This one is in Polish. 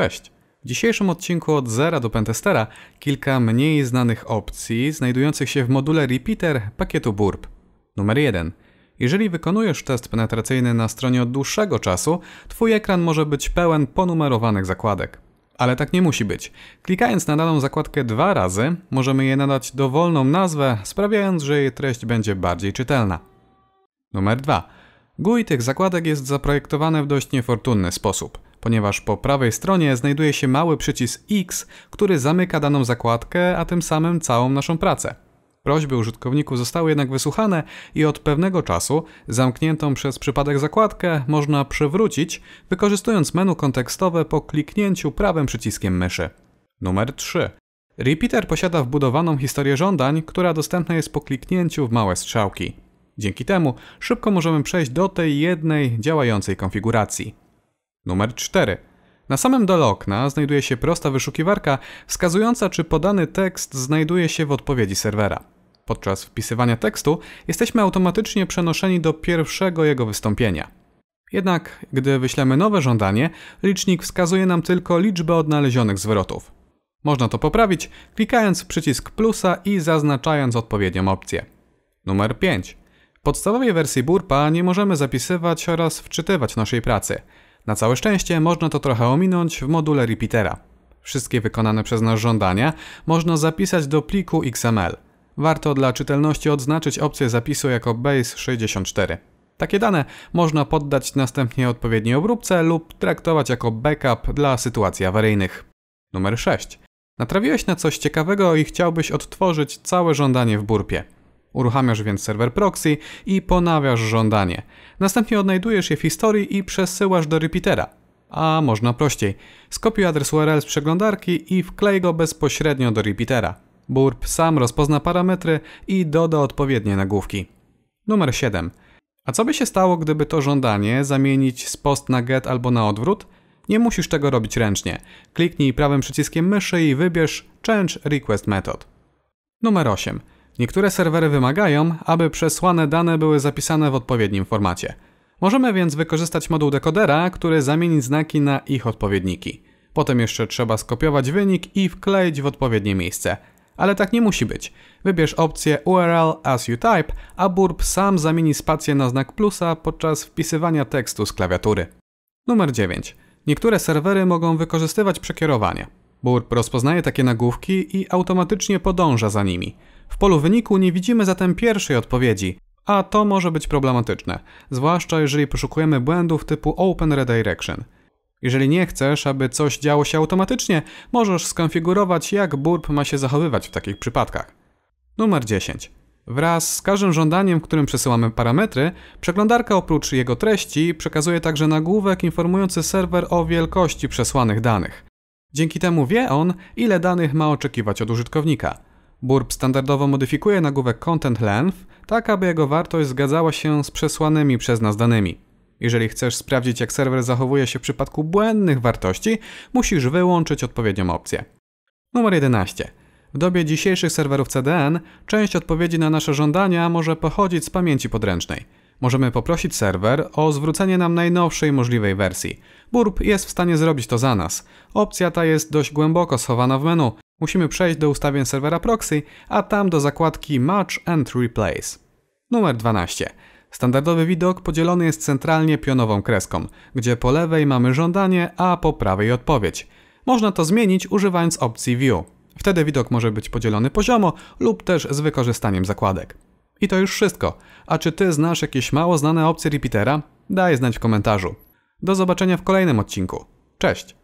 Cześć! W dzisiejszym odcinku od zera do pentestera kilka mniej znanych opcji znajdujących się w module repeater pakietu burp. Numer 1. Jeżeli wykonujesz test penetracyjny na stronie od dłuższego czasu, twój ekran może być pełen ponumerowanych zakładek. Ale tak nie musi być. Klikając na daną zakładkę dwa razy, możemy je nadać dowolną nazwę, sprawiając, że jej treść będzie bardziej czytelna. Numer 2. GUI tych zakładek jest zaprojektowane w dość niefortunny sposób – ponieważ po prawej stronie znajduje się mały przycisk X, który zamyka daną zakładkę, a tym samym całą naszą pracę. Prośby użytkowników zostały jednak wysłuchane i od pewnego czasu zamkniętą przez przypadek zakładkę można przywrócić, wykorzystując menu kontekstowe po kliknięciu prawym przyciskiem myszy. Numer 3. Repeater posiada wbudowaną historię żądań, która dostępna jest po kliknięciu w małe strzałki. Dzięki temu szybko możemy przejść do tej jednej działającej konfiguracji. Numer 4. Na samym dole okna znajduje się prosta wyszukiwarka wskazująca, czy podany tekst znajduje się w odpowiedzi serwera. Podczas wpisywania tekstu jesteśmy automatycznie przenoszeni do pierwszego jego wystąpienia. Jednak, gdy wyślemy nowe żądanie, licznik wskazuje nam tylko liczbę odnalezionych zwrotów. Można to poprawić, klikając w przycisk plusa i zaznaczając odpowiednią opcję. Numer 5. W podstawowej wersji Burpa nie możemy zapisywać oraz wczytywać naszej pracy. Na całe szczęście można to trochę ominąć w module repeatera. Wszystkie wykonane przez nas żądania można zapisać do pliku XML. Warto dla czytelności odznaczyć opcję zapisu jako base64. Takie dane można poddać następnie odpowiedniej obróbce lub traktować jako backup dla sytuacji awaryjnych. Numer 6. Natrawiłeś na coś ciekawego i chciałbyś odtworzyć całe żądanie w burpie. Uruchamiasz więc serwer proxy i ponawiasz żądanie. Następnie odnajdujesz je w historii i przesyłasz do repeatera. A można prościej. Skopiuj adres URL z przeglądarki i wklej go bezpośrednio do repeatera. Burp sam rozpozna parametry i doda odpowiednie nagłówki. Numer 7. A co by się stało, gdyby to żądanie zamienić z post na get albo na odwrót? Nie musisz tego robić ręcznie. Kliknij prawym przyciskiem myszy i wybierz Change Request Method. Numer 8. Niektóre serwery wymagają, aby przesłane dane były zapisane w odpowiednim formacie. Możemy więc wykorzystać moduł dekodera, który zamieni znaki na ich odpowiedniki. Potem jeszcze trzeba skopiować wynik i wkleić w odpowiednie miejsce. Ale tak nie musi być. Wybierz opcję URL as you type, a burp sam zamieni spację na znak plusa podczas wpisywania tekstu z klawiatury. Numer 9. Niektóre serwery mogą wykorzystywać przekierowanie. Burp rozpoznaje takie nagłówki i automatycznie podąża za nimi. W polu wyniku nie widzimy zatem pierwszej odpowiedzi, a to może być problematyczne, zwłaszcza jeżeli poszukujemy błędów typu Open Redirection. Jeżeli nie chcesz, aby coś działo się automatycznie, możesz skonfigurować, jak burp ma się zachowywać w takich przypadkach. Numer 10. Wraz z każdym żądaniem, w którym przesyłamy parametry, przeglądarka oprócz jego treści przekazuje także nagłówek informujący serwer o wielkości przesłanych danych. Dzięki temu wie on, ile danych ma oczekiwać od użytkownika. Burp standardowo modyfikuje nagłówek Content Length, tak aby jego wartość zgadzała się z przesłanymi przez nas danymi. Jeżeli chcesz sprawdzić, jak serwer zachowuje się w przypadku błędnych wartości, musisz wyłączyć odpowiednią opcję. Numer 11. W dobie dzisiejszych serwerów CDN część odpowiedzi na nasze żądania może pochodzić z pamięci podręcznej możemy poprosić serwer o zwrócenie nam najnowszej możliwej wersji. Burp jest w stanie zrobić to za nas. Opcja ta jest dość głęboko schowana w menu. Musimy przejść do ustawień serwera proxy, a tam do zakładki Match and Replace. Numer 12. Standardowy widok podzielony jest centralnie pionową kreską, gdzie po lewej mamy żądanie, a po prawej odpowiedź. Można to zmienić używając opcji View. Wtedy widok może być podzielony poziomo lub też z wykorzystaniem zakładek. I to już wszystko. A czy ty znasz jakieś mało znane opcje repeatera? Daj znać w komentarzu. Do zobaczenia w kolejnym odcinku. Cześć!